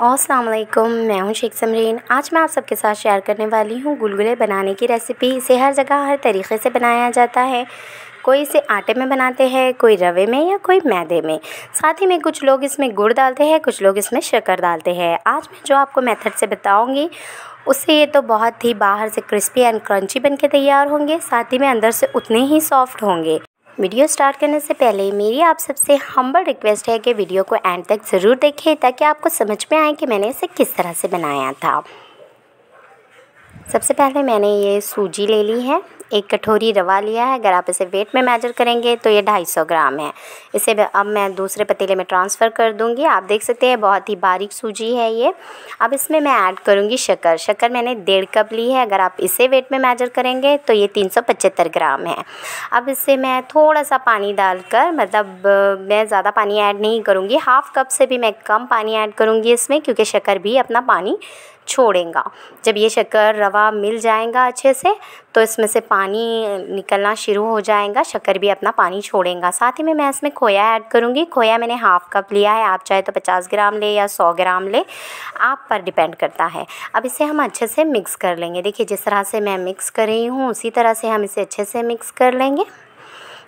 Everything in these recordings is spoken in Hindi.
असलम मैं हूं शेख समरीन आज मैं आप सबके साथ शेयर करने वाली हूं गुलगुले बनाने की रेसिपी इसे हर जगह हर तरीके से बनाया जाता है कोई इसे आटे में बनाते हैं कोई रवे में या कोई मैदे में साथ ही में कुछ लोग इसमें गुड़ डालते हैं कुछ लोग इसमें शक्कर डालते हैं आज मैं जो आपको मेथड से बताऊँगी उससे ये तो बहुत ही बाहर से क्रिस्पी एंड क्रंची बन के तैयार होंगे साथ ही में अंदर से उतने ही सॉफ्ट होंगे वीडियो स्टार्ट करने से पहले मेरी आप सबसे हम्बल रिक्वेस्ट है कि वीडियो को एंड तक ज़रूर देखें ताकि आपको समझ में आए कि मैंने इसे किस तरह से बनाया था सबसे पहले मैंने ये सूजी ले ली है एक कटोरी रवा लिया है अगर आप इसे वेट में मेजर करेंगे तो ये 250 ग्राम है इसे अब मैं दूसरे पतीले में ट्रांसफ़र कर दूँगी आप देख सकते हैं बहुत ही बारीक सूजी है ये अब इसमें मैं ऐड करूँगी शक्कर शक्कर मैंने डेढ़ कप ली है अगर आप इसे वेट में मेजर करेंगे तो ये तीन ग्राम है अब इससे मैं थोड़ा सा पानी डालकर मतलब मैं ज़्यादा पानी ऐड नहीं करूँगी हाफ़ कप से भी मैं कम पानी ऐड करूँगी इसमें क्योंकि शक्कर भी अपना पानी छोड़ेगा जब ये शक्कर रवा मिल जाएगा अच्छे से तो इसमें से पानी निकलना शुरू हो जाएगा शक्कर भी अपना पानी छोड़ेगा साथ ही में मैं इसमें खोया ऐड करूँगी खोया मैंने हाफ़ कप लिया है आप चाहे तो पचास ग्राम ले या सौ ग्राम ले आप पर डिपेंड करता है अब इसे हम अच्छे से मिक्स कर लेंगे देखिए जिस तरह से मैं मिक्स कर रही हूँ उसी तरह से हम इसे अच्छे से मिक्स कर लेंगे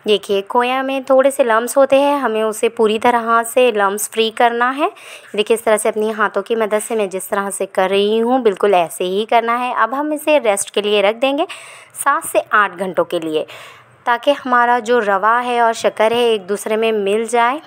देखिए खोया में थोड़े से लम्स होते हैं हमें उसे पूरी तरह से लम्स फ्री करना है देखिए इस तरह से अपनी हाथों की मदद से मैं जिस तरह से कर रही हूँ बिल्कुल ऐसे ही करना है अब हम इसे रेस्ट के लिए रख देंगे सात से आठ घंटों के लिए ताकि हमारा जो रवा है और शक्कर है एक दूसरे में मिल जाए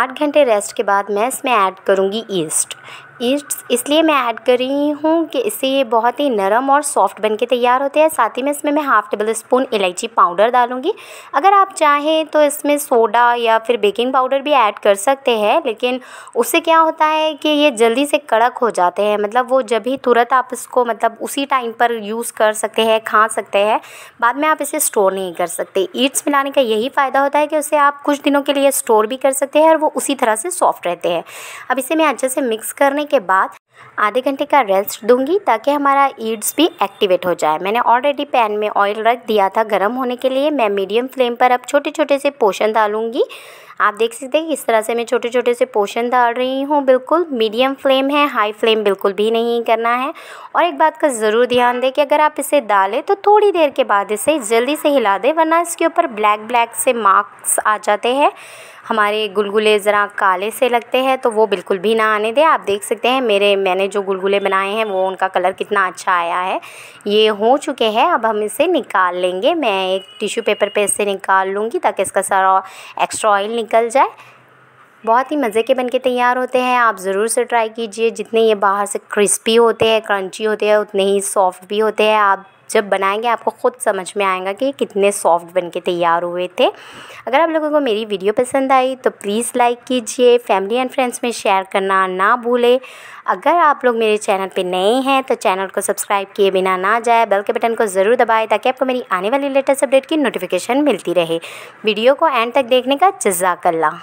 आठ घंटे रेस्ट के बाद मैं इसमें ऐड करूँगी ईस्ट ईस्ट्स इसलिए मैं ऐड कर रही हूँ कि इससे ये बहुत ही नरम और सॉफ्ट बन के तैयार होते हैं साथ ही में इसमें मैं हाफ़ टेबल स्पून इलायची पाउडर डालूँगी अगर आप चाहें तो इसमें सोडा या फिर बेकिंग पाउडर भी ऐड कर सकते हैं लेकिन उससे क्या होता है कि ये जल्दी से कड़क हो जाते हैं मतलब वो जब ही तुरंत आप इसको मतलब उसी टाइम पर यूज़ कर सकते हैं खा सकते हैं बाद में आप इसे स्टोर नहीं कर सकते ईट्स मिलाने का यही फ़ायदा होता है कि उसे आप कुछ दिनों के लिए स्टोर भी कर सकते हैं और वो उसी तरह से सॉफ्ट रहते हैं अब इसे मैं अच्छे से मिक्स करने के बाद आधे घंटे का रेस्ट दूंगी ताकि हमारा ईड्स भी एक्टिवेट हो जाए मैंने ऑलरेडी पैन में ऑयल रख दिया था गर्म होने के लिए मैं मीडियम फ्लेम पर अब छोटे छोटे से पोषण डालूंगी आप देख सकते हैं इस तरह से मैं छोटे छोटे से पोषण डाल रही हूँ बिल्कुल मीडियम फ्लेम है हाई फ्लेम बिल्कुल भी नहीं करना है और एक बात का ज़रूर ध्यान दें कि अगर आप इसे डालें तो थोड़ी देर के बाद इसे जल्दी से हिला दें वरना इसके ऊपर ब्लैक ब्लैक से मार्क्स आ जाते हैं हमारे गुलगुले ज़रा काले से लगते हैं तो वो बिल्कुल भी ना आने दें आप देख सकते हैं मेरे मैंने जो गुलगुले बनाए हैं वो उनका कलर कितना अच्छा आया है ये हो चुके हैं अब हम इसे निकाल लेंगे मैं एक टिश्यू पेपर पे इसे निकाल लूँगी ताकि इसका सारा एक्स्ट्रा ऑयल निकल जाए बहुत ही मज़े के बनके तैयार होते हैं आप ज़रूर से ट्राई कीजिए जितने ये बाहर से क्रिस्पी होते हैं क्रंची होते हैं उतने ही सॉफ्ट भी होते हैं आप जब बनाएंगे आपको ख़ुद समझ में आएगा कि कितने सॉफ्ट बन के तैयार हुए थे अगर आप लोगों को मेरी वीडियो पसंद आई तो प्लीज़ लाइक कीजिए फैमिली एंड फ्रेंड्स में शेयर करना ना भूलें अगर आप लोग मेरे चैनल पर नए हैं तो चैनल को सब्सक्राइब किए बिना ना जाए बेल के बटन को ज़रूर दबाएँ ताकि आपको मेरी आने वाली लेटेस्ट अपडेट की नोटिफिकेशन मिलती रहे वीडियो को एंड तक देखने का जजाकल्ला